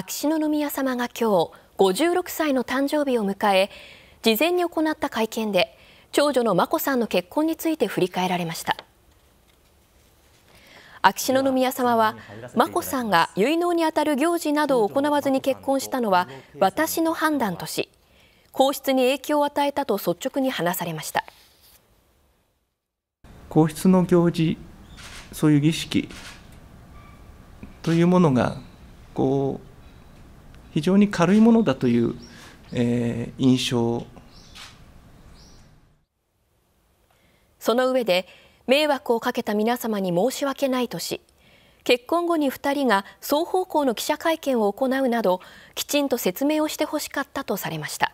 秋篠宮さまが今日56歳の誕生日を迎え事前に行った会見で長女の眞子さんの結婚について振り返られました秋篠宮さまは眞子さんが結納にあたる行事などを行わずに結婚したのは私の判断とし皇室に影響を与えたと率直に話されました皇室の行事そういう儀式というものがこう非常に軽いものだという、えー、印象その上で迷惑をかけた皆様に申し訳ないとし結婚後に2人が双方向の記者会見を行うなどきちんと説明をしてほしかったとされました。